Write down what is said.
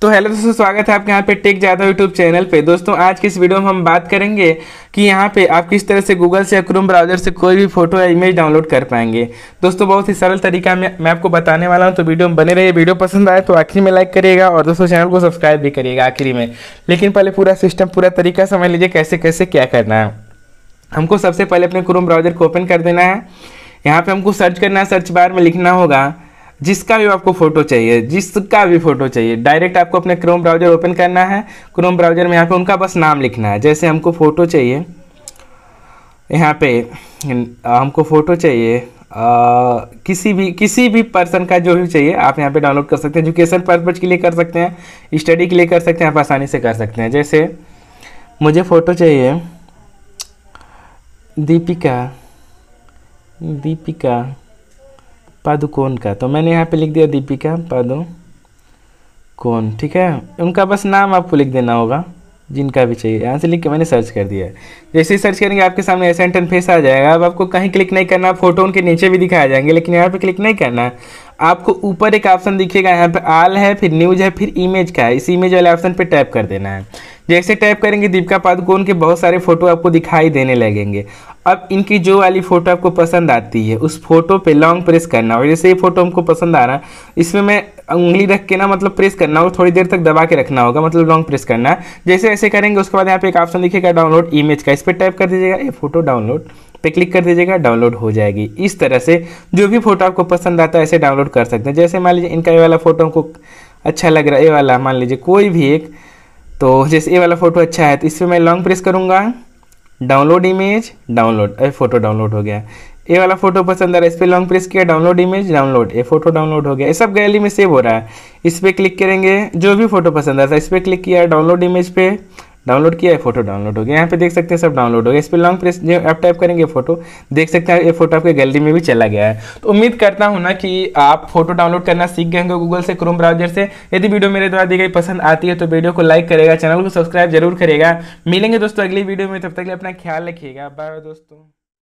तो हेलो दोस्तों स्वागत है आपके यहाँ पे टेक जाता यूट्यूब चैनल पे दोस्तों आज की इस वीडियो में हम बात करेंगे कि यहाँ पे आप किस तरह से गूगल से या क्रोम ब्राउजर से कोई भी फोटो या इमेज डाउनलोड कर पाएंगे दोस्तों बहुत ही सरल तरीका में मैं आपको बताने वाला हूँ तो वीडियो में बने रहिए वीडियो पसंद आए तो आखिरी में लाइक करिएगा और दोस्तों चैनल को सब्सक्राइब भी करिएगा आखिरी में लेकिन पहले पूरा सिस्टम पूरा तरीका समझ लीजिए कैसे कैसे क्या करना है हमको सबसे पहले अपने क्रोम ब्राउजर को ओपन कर देना है यहाँ पर हमको सर्च करना है सर्च बार में लिखना होगा जिसका भी आपको फोटो चाहिए जिसका भी फोटो चाहिए डायरेक्ट आपको अपने क्रोम ब्राउजर ओपन करना है क्रोम ब्राउजर में यहाँ पे उनका बस नाम लिखना है जैसे हमको फ़ोटो चाहिए यहाँ पे हमको फ़ोटो चाहिए आ, किसी भी किसी भी पर्सन का जो भी चाहिए आप यहाँ पे डाउनलोड कर सकते हैं एजुकेशन पर्पज़ के लिए कर सकते हैं स्टडी के लिए कर सकते हैं आप आसानी से कर सकते हैं जैसे मुझे फ़ोटो चाहिए दीपिका दीपिका पादुकोण का तो मैंने यहाँ पे लिख दिया दीपिका कौन ठीक है उनका बस नाम आपको लिख देना होगा जिनका भी चाहिए यहाँ से लिख के मैंने सर्च कर दिया जैसे ही सर्च करेंगे आपके सामने ऐसा इंटरफेस आ जाएगा अब आपको कहीं क्लिक नहीं करना फोटो उनके नीचे भी दिखाए जाएंगे लेकिन यहाँ पे क्लिक नहीं करना आपको ऊपर एक ऑप्शन दिखेगा यहाँ पे आल है फिर न्यूज है फिर इमेज का है इस इमेज वाले ऑप्शन पे टैप कर देना है जैसे टाइप करेंगे दीपिका पादुकोण के बहुत सारे फोटो आपको दिखाई देने लगेंगे अब इनकी जो वाली फ़ोटो आपको पसंद आती है उस फोटो पे लॉन्ग प्रेस करना और जैसे ये फोटो हमको पसंद आ रहा है इसमें मैं उंगली रख के ना मतलब प्रेस करना और थोड़ी देर तक दबा के रखना होगा मतलब लॉन्ग प्रेस करना जैसे ऐसे करेंगे उसके बाद यहाँ पे एक ऑप्शन दिखेगा डाउनलोड इमेज का इस पर टाइप कर दीजिएगा ये फोटो डाउनलोड पे क्लिक कर दीजिएगा डाउनलोड हो जाएगी इस तरह से जो भी फोटो आपको पसंद आता है ऐसे डाउनलोड कर सकते हैं जैसे मान लीजिए इनका ये वाला फोटो हमको अच्छा लग रहा है ये वाला मान लीजिए कोई भी एक तो जैसे ये वाला फ़ोटो अच्छा है तो इस पर मैं लॉन्ग प्रेस करूँगा डाउनलोड इमेज डाउनलोड अरे फ़ोटो डाउनलोड हो गया ये वाला फ़ोटो पसंद आ रहा है इस पर लॉन्ग प्रेस किया डाउनलोड इमेज डाउनलोड ये फ़ोटो डाउनलोड हो गया ये सब गैलरी में सेव हो रहा है इस पर क्लिक करेंगे जो भी फ़ोटो पसंद आता है इस पर क्लिक किया डाउनलोड इमेज पे डाउनलोड किया है फोटो डाउनलोड हो गया यहाँ पे देख सकते हैं सब डाउनलोड हो गया इस पर लॉन्ग प्रेस जो टाइप करेंगे फोटो देख सकते हैं ये फोटो आपके गैलरी में भी चला गया है तो उम्मीद करता हूँ ना कि आप फोटो डाउनलोड करना सीख गए होंगे गूगल से क्रोम ब्राउजर से यदि वीडियो मेरे द्वारा दी गई पसंद आती है तो वीडियो को लाइक करेगा चैनल को सब्सक्राइब जरूर करेगा मिलेंगे दोस्तों अगली वीडियो में तब तक अपना ख्याल रखिएगा बाय दोस्तों